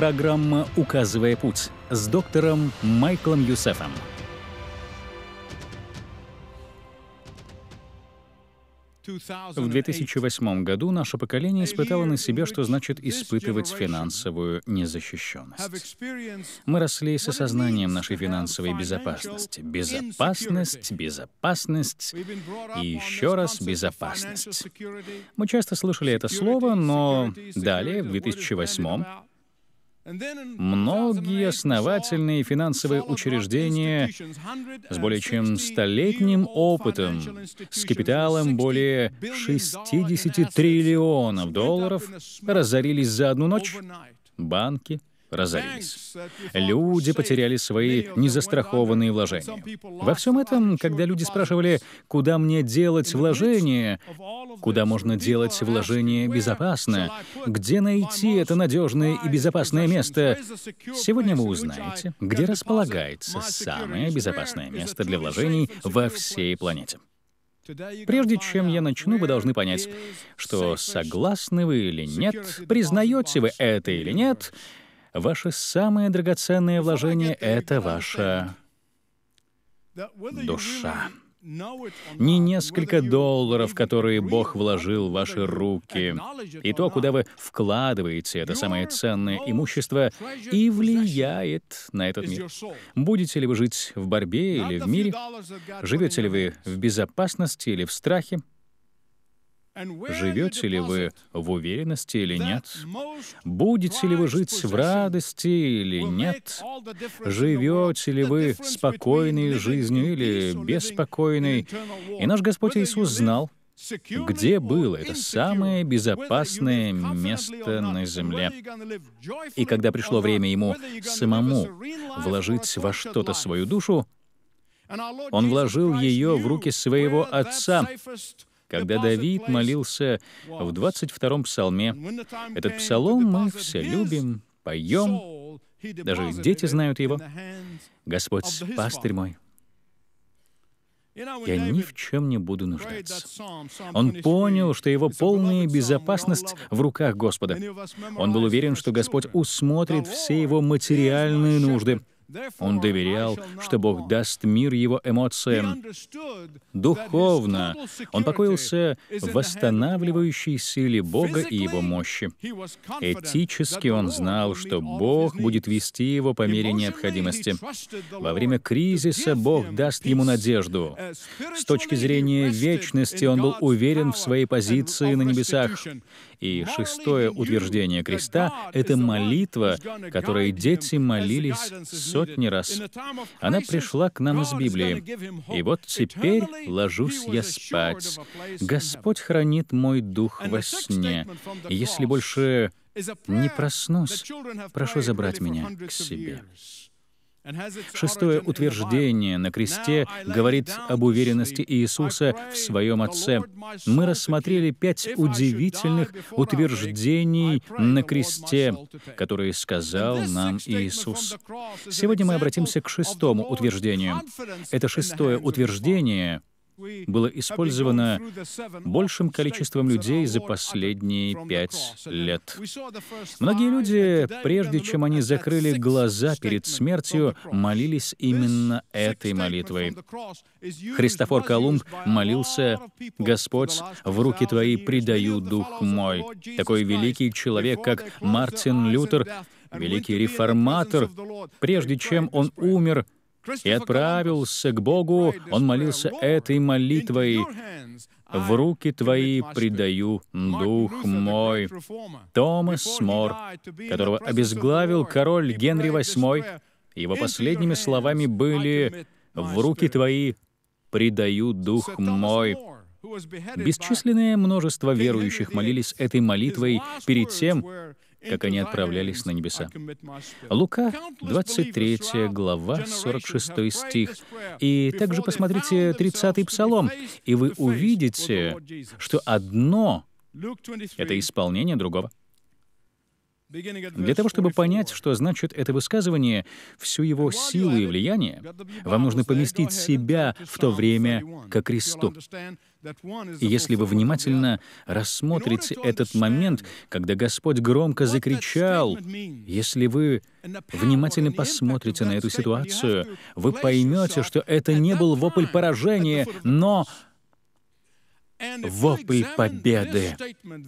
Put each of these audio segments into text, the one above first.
программа «Указывая путь» с доктором Майклом Юсефом. В 2008 году наше поколение испытало на себе, что значит испытывать финансовую незащищенность. Мы росли с осознанием нашей финансовой безопасности. Безопасность, безопасность и еще раз безопасность. Мы часто слышали это слово, но далее, в 2008 Многие основательные финансовые учреждения с более чем столетним опытом, с капиталом более 60 триллионов долларов разорились за одну ночь. Банки, разорились. Люди потеряли свои незастрахованные вложения. Во всем этом, когда люди спрашивали, куда мне делать вложения, куда можно делать вложения безопасно, где найти это надежное и безопасное место, сегодня вы узнаете, где располагается самое безопасное место для вложений во всей планете. Прежде чем я начну, вы должны понять, что согласны вы или нет, признаете вы это или нет, Ваше самое драгоценное вложение — это ваша душа. Не несколько долларов, которые Бог вложил в ваши руки, и то, куда вы вкладываете это самое ценное имущество, и влияет на этот мир. Будете ли вы жить в борьбе или в мире? Живете ли вы в безопасности или в страхе? Живете ли вы в уверенности или нет? Будете ли вы жить в радости или нет? Живете ли вы спокойной жизнью или беспокойной? И наш Господь Иисус знал, где было это самое безопасное место на земле. И когда пришло время ему самому вложить во что-то свою душу, он вложил ее в руки своего отца, когда Давид молился в 22-м псалме, этот псалом мы все любим, поем, даже дети знают его. «Господь, пастырь мой, я ни в чем не буду нуждаться. Он понял, что его полная безопасность в руках Господа. Он был уверен, что Господь усмотрит все его материальные нужды — он доверял, что Бог даст мир его эмоциям. Духовно он покоился в восстанавливающей силе Бога и его мощи. Этически он знал, что Бог будет вести его по мере необходимости. Во время кризиса Бог даст ему надежду. С точки зрения вечности он был уверен в своей позиции на небесах и шестое утверждение креста — это молитва, которой дети молились сотни раз. Она пришла к нам из Библии. И вот теперь ложусь я спать. Господь хранит мой дух во сне. если больше не проснусь, прошу забрать меня к себе. Шестое утверждение на кресте говорит об уверенности Иисуса в своем Отце. Мы рассмотрели пять удивительных утверждений на кресте, которые сказал нам Иисус. Сегодня мы обратимся к шестому утверждению. Это шестое утверждение было использовано большим количеством людей за последние пять лет. Многие люди, прежде чем они закрыли глаза перед смертью, молились именно этой молитвой. Христофор Колумб молился «Господь, в руки Твои предаю дух мой». Такой великий человек, как Мартин Лютер, великий реформатор, прежде чем он умер, и отправился к Богу, он молился этой молитвой «В руки Твои предаю дух мой». Томас Мор, которого обезглавил король Генри VIII, его последними словами были «В руки Твои предаю дух мой». Бесчисленное множество верующих молились этой молитвой перед тем, как они отправлялись на небеса. Лука, 23 глава, 46 стих. И также посмотрите 30-й псалом, и вы увидите, что одно — это исполнение другого. Для того, чтобы понять, что значит это высказывание, всю его силу и влияние, вам нужно поместить себя в то время ко кресту. И если вы внимательно рассмотрите этот момент, когда Господь громко закричал, если вы внимательно посмотрите на эту ситуацию, вы поймете, что это не был вопль поражения, но вопль победы.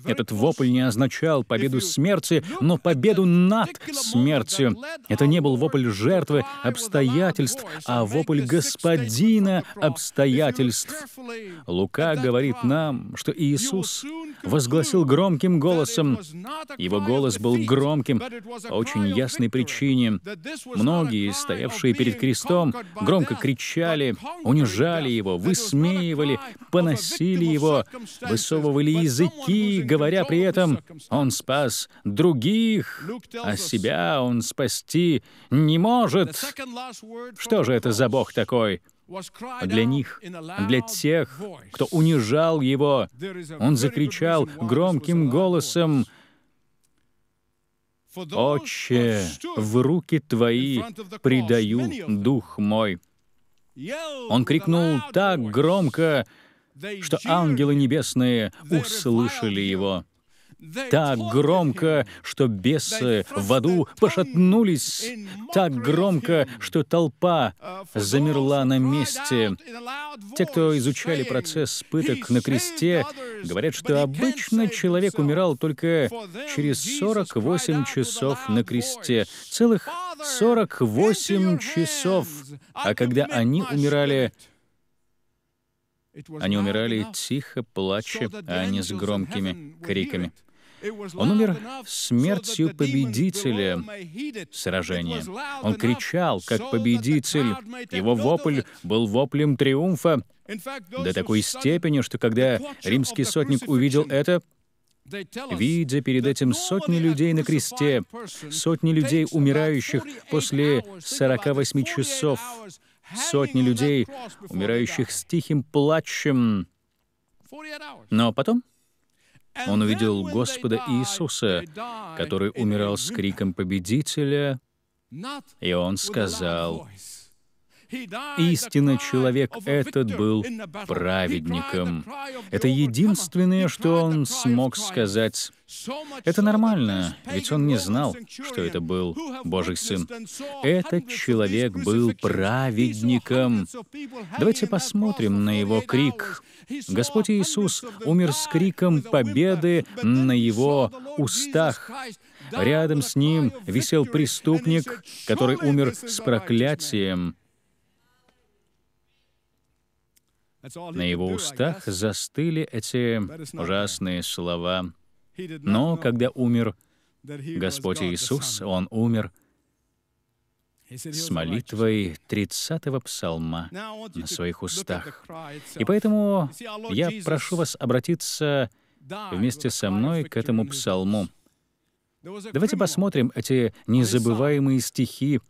Этот вопль не означал победу смерти, но победу над смертью. Это не был вопль жертвы обстоятельств, а вопль господина обстоятельств. Лука говорит нам, что Иисус возгласил громким голосом. Его голос был громким по очень ясной причине. Многие, стоявшие перед крестом, громко кричали, унижали его, высмеивали, поносили его, его, высовывали языки, говоря при этом «Он спас других, а себя он спасти не может». Что же это за Бог такой? Для них, для тех, кто унижал его, он закричал громким голосом «Отче, в руки Твои предаю дух мой». Он крикнул так громко, что ангелы небесные услышали его так громко, что бесы в аду пошатнулись, так громко, что толпа замерла на месте. Те, кто изучали процесс пыток на кресте, говорят, что обычно человек умирал только через 48 часов на кресте, целых 48 часов, а когда они умирали, они умирали тихо, плача, а не с громкими криками. Он умер смертью победителя сражения. Он кричал, как победитель. Его вопль был воплем триумфа до такой степени, что когда римский сотник увидел это, видя перед этим сотни людей на кресте, сотни людей, умирающих после 48 часов сотни людей, умирающих с тихим плачем. Но потом он увидел Господа Иисуса, который умирал с криком победителя, и он сказал, Истинно человек этот был праведником. Это единственное, что он смог сказать. Это нормально, ведь он не знал, что это был Божий Сын. Этот человек был праведником. Давайте посмотрим на его крик. Господь Иисус умер с криком победы на его устах. Рядом с ним висел преступник, который умер с проклятием. На его устах застыли эти ужасные слова. Но когда умер Господь Иисус, Он умер с молитвой 30-го псалма на своих устах. И поэтому я прошу вас обратиться вместе со мной к этому псалму. Давайте посмотрим эти незабываемые стихи,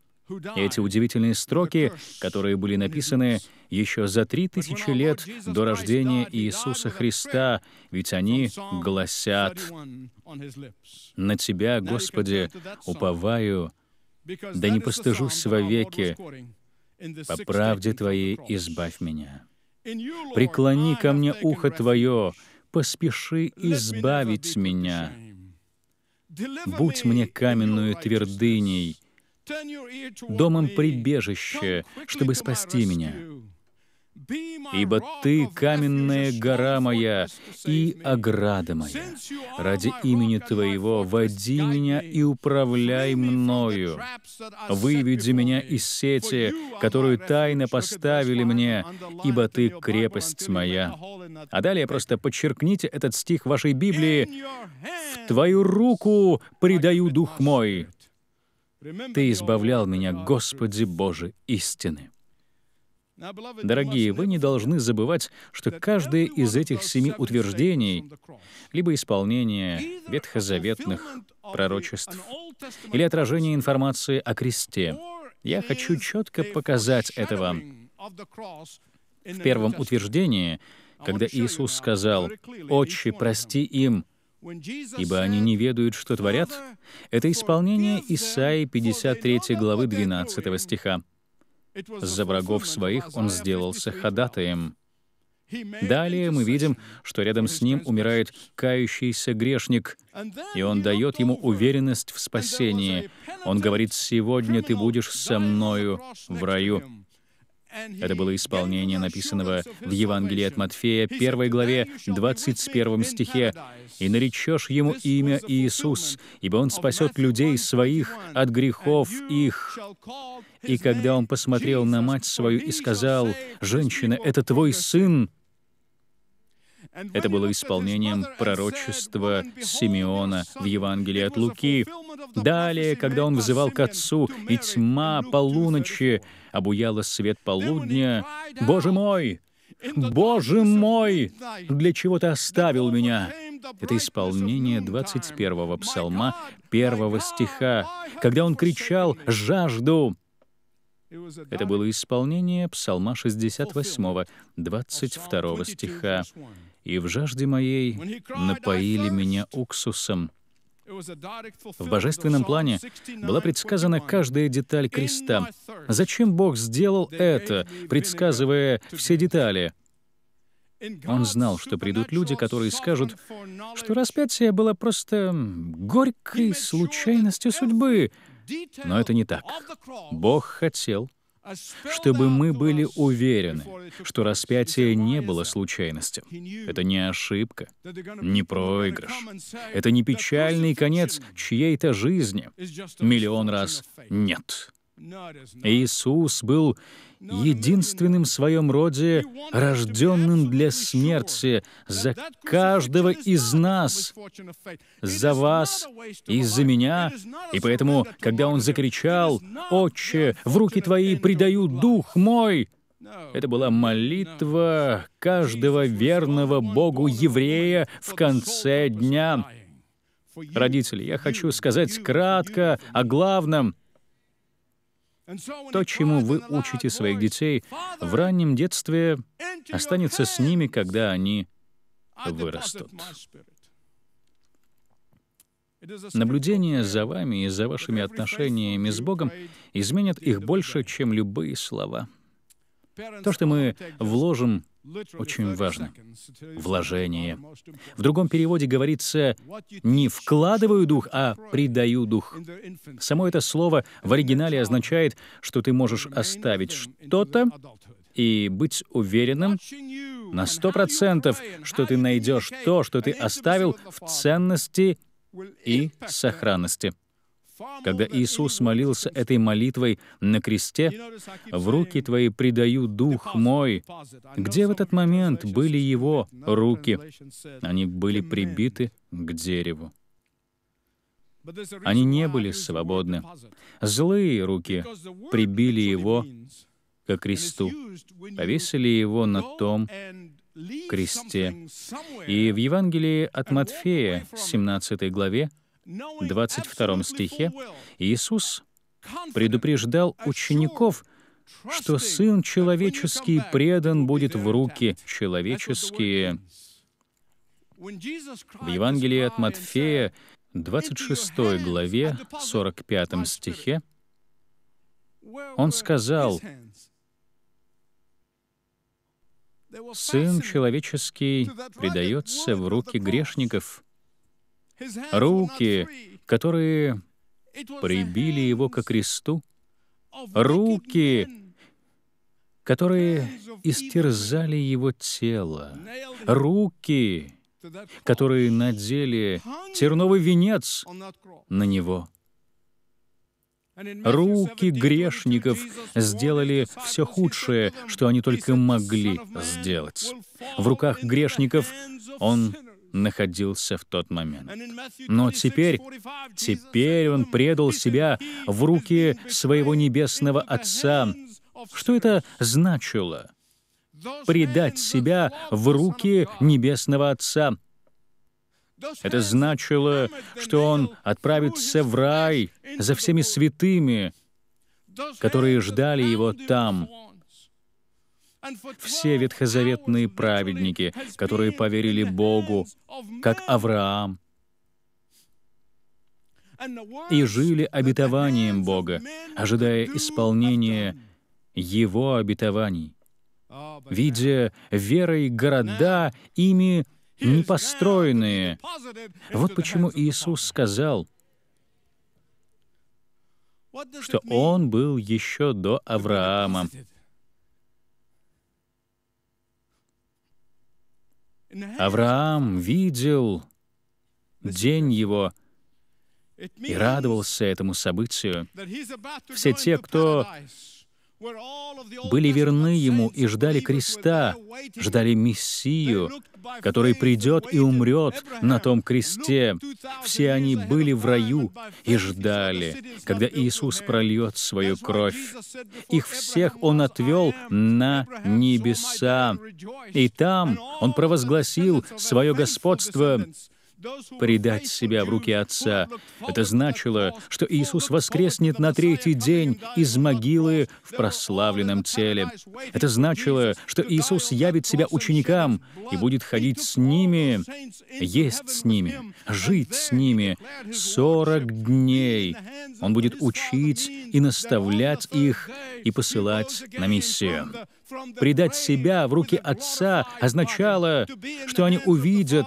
эти удивительные строки, которые были написаны еще за три тысячи лет до рождения Иисуса Христа, ведь они гласят «На Тебя, Господи, уповаю, да не постыжусь вовеки, по правде Твоей избавь меня. Преклони ко мне ухо Твое, поспеши избавить меня. Будь мне каменную твердыней, домом прибежище, чтобы спасти меня ибо Ты — каменная гора моя и ограда моя. Ради имени Твоего води меня и управляй мною. Выведи меня из сети, которую тайно поставили мне, ибо Ты — крепость моя». А далее просто подчеркните этот стих вашей Библии. «В Твою руку предаю дух мой». Ты избавлял меня, Господи Боже, истины. Дорогие, вы не должны забывать, что каждое из этих семи утверждений, либо исполнение ветхозаветных пророчеств, или отражение информации о кресте, я хочу четко показать это вам. В первом утверждении, когда Иисус сказал «Отче, прости им, ибо они не ведают, что творят», это исполнение Исаии 53 главы 12 стиха. За врагов своих он сделался ходатаем. Далее мы видим, что рядом с ним умирает кающийся грешник, и он дает ему уверенность в спасении. Он говорит, «Сегодня ты будешь со мною в раю». Это было исполнение написанного в Евангелии от Матфея, 1 главе, 21 стихе. «И наречешь ему имя Иисус, ибо он спасет людей своих от грехов их». И когда он посмотрел на мать свою и сказал, «Женщина, это твой сын», это было исполнением пророчества Симеона в Евангелии от Луки. Далее, когда он взывал к Отцу, и тьма полуночи обуяло свет полудня. «Боже мой! Боже мой! Для чего ты оставил меня?» Это исполнение 21-го псалма, первого стиха, когда он кричал «Жажду!» Это было исполнение псалма 68, 22 стиха. «И в жажде моей напоили меня уксусом». В божественном плане была предсказана каждая деталь креста. Зачем Бог сделал это, предсказывая все детали? Он знал, что придут люди, которые скажут, что распятие было просто горькой случайностью судьбы. Но это не так. Бог хотел, чтобы мы были уверены, что распятие не было случайностью. Это не ошибка, не проигрыш. Это не печальный конец чьей-то жизни. Миллион раз «нет». Иисус был единственным в своем роде, рожденным для смерти за каждого из нас, за вас и за меня. И поэтому, когда Он закричал, «Отче, в руки Твои предаю Дух мой!» Это была молитва каждого верного Богу еврея в конце дня. Родители, я хочу сказать кратко о главном — то, чему вы учите своих детей в раннем детстве, останется с ними, когда они вырастут. Наблюдение за вами и за вашими отношениями с Богом изменят их больше, чем любые слова — то, что мы вложим, очень важно. Вложение. В другом переводе говорится «не вкладываю дух, а придаю дух». Само это слово в оригинале означает, что ты можешь оставить что-то и быть уверенным на сто процентов, что ты найдешь то, что ты оставил в ценности и сохранности. Когда Иисус молился этой молитвой на кресте, «В руки Твои предаю Дух мой», где в этот момент были Его руки? Они были прибиты к дереву. Они не были свободны. Злые руки прибили Его к кресту, повесили Его на том кресте. И в Евангелии от Матфея, 17 главе, 22 стихе Иисус предупреждал учеников, что Сын Человеческий предан будет в руки человеческие. В Евангелии от Матфея, 26 главе, 45 стихе, он сказал, «Сын человеческий предается в руки грешников» руки, которые прибили его ко кресту, руки, которые истерзали его тело, руки, которые надели терновый венец на него. Руки грешников сделали все худшее, что они только могли сделать. В руках грешников он находился в тот момент. Но теперь, теперь он предал себя в руки своего небесного Отца. Что это значило? Предать себя в руки небесного Отца. Это значило, что он отправится в рай за всеми святыми, которые ждали его там, все ветхозаветные праведники, которые поверили Богу, как Авраам, и жили обетованием Бога, ожидая исполнения Его обетований, видя верой города, ими непостроенные. Вот почему Иисус сказал, что Он был еще до Авраама. Авраам видел день его и радовался этому событию. Все те, кто были верны Ему и ждали креста, ждали Мессию, который придет и умрет на том кресте. Все они были в раю и ждали, когда Иисус прольет свою кровь. Их всех Он отвел на небеса. И там Он провозгласил свое господство Предать себя в руки Отца — это значило, что Иисус воскреснет на третий день из могилы в прославленном теле. Это значило, что Иисус явит себя ученикам и будет ходить с ними, есть с ними, жить с ними сорок дней. Он будет учить и наставлять их и посылать на миссию. Предать себя в руки Отца означало, что они увидят,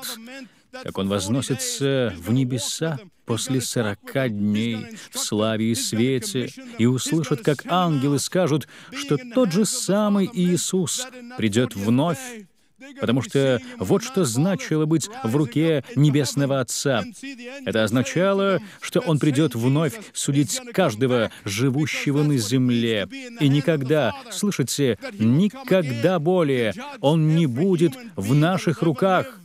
как он возносится в небеса после сорока дней в славе и свете, и услышит, как ангелы скажут, что тот же самый Иисус придет вновь, потому что вот что значило быть в руке Небесного Отца. Это означало, что Он придет вновь судить каждого, живущего на земле. И никогда, слышите, никогда более Он не будет в наших руках —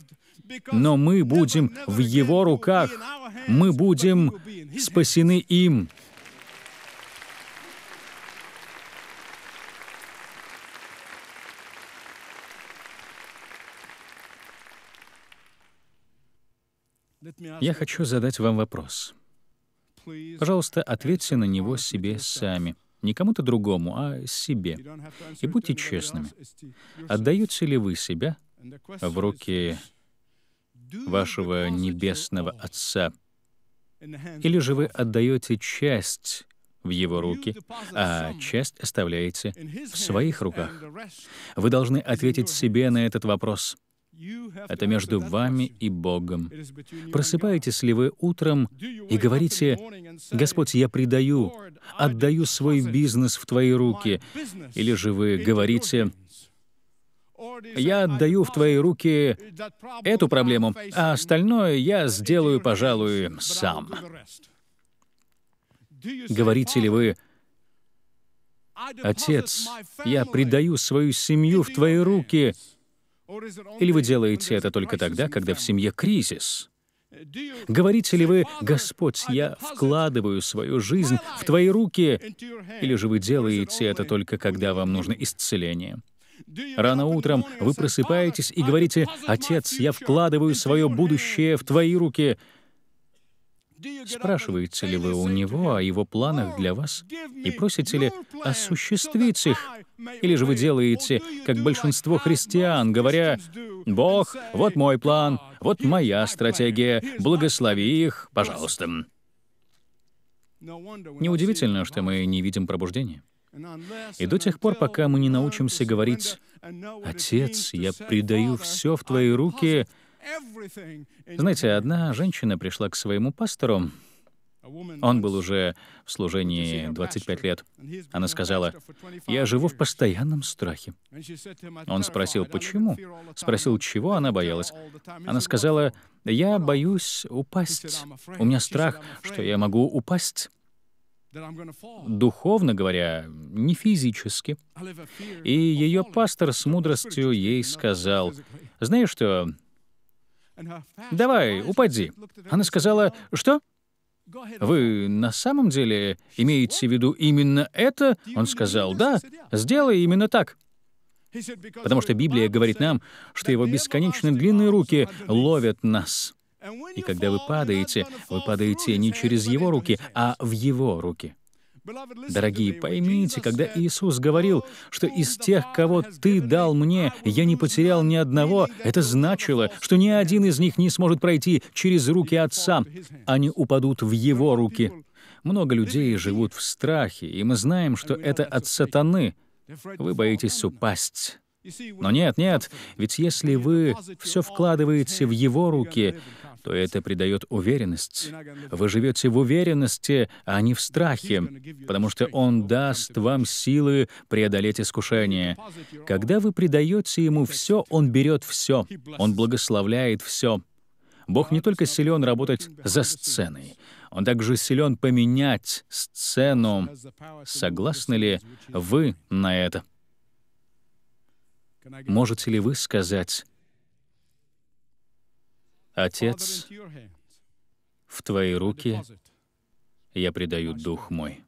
но мы будем в Его руках, мы будем спасены им. Я хочу задать вам вопрос. Пожалуйста, ответьте на него себе сами. Не кому-то другому, а себе. И будьте честными. Отдаете ли вы себя в руки вашего Небесного Отца? Или же вы отдаете часть в его руки, а часть оставляете в своих руках? Вы должны ответить себе на этот вопрос. Это между вами и Богом. Просыпаетесь ли вы утром и говорите, «Господь, я предаю, отдаю свой бизнес в Твои руки», или же вы говорите, я отдаю в твои руки эту проблему, а остальное я сделаю, пожалуй, сам. Говорите ли вы, «Отец, я предаю свою семью в твои руки», или вы делаете это только тогда, когда в семье кризис? Говорите ли вы, «Господь, я вкладываю свою жизнь в Твои руки», или же вы делаете это только когда вам нужно исцеление? Рано утром вы просыпаетесь и говорите, «Отец, я вкладываю свое будущее в твои руки». Спрашиваете ли вы у него о его планах для вас и просите ли осуществить их? Или же вы делаете, как большинство христиан, говоря, «Бог, вот мой план, вот моя стратегия, благослови их, пожалуйста». Неудивительно, что мы не видим пробуждения. И до тех пор, пока мы не научимся говорить, «Отец, я предаю все в Твои руки», знаете, одна женщина пришла к своему пастору, он был уже в служении 25 лет. Она сказала, «Я живу в постоянном страхе». Он спросил, «Почему?» Спросил, чего она боялась. Она сказала, «Я боюсь упасть. У меня страх, что я могу упасть» духовно говоря, не физически. И ее пастор с мудростью ей сказал, «Знаешь что? Давай, упади». Она сказала, «Что? Вы на самом деле имеете в виду именно это?» Он сказал, «Да, сделай именно так». Потому что Библия говорит нам, что его бесконечно длинные руки ловят нас. И когда вы падаете, вы падаете не через Его руки, а в Его руки. Дорогие, поймите, когда Иисус говорил, что из тех, кого Ты дал мне, я не потерял ни одного, это значило, что ни один из них не сможет пройти через руки Отца, они упадут в Его руки. Много людей живут в страхе, и мы знаем, что это от сатаны. Вы боитесь упасть. Но нет, нет, ведь если вы все вкладываете в его руки, то это придает уверенность. Вы живете в уверенности, а не в страхе, потому что Он даст вам силы преодолеть искушение. Когда вы предаете Ему все, Он берет все, Он благословляет все. Бог не только силен работать за сценой, Он также силен поменять сцену. Согласны ли вы на это? Можете ли вы сказать, Отец, в Твои руки я предаю дух мой.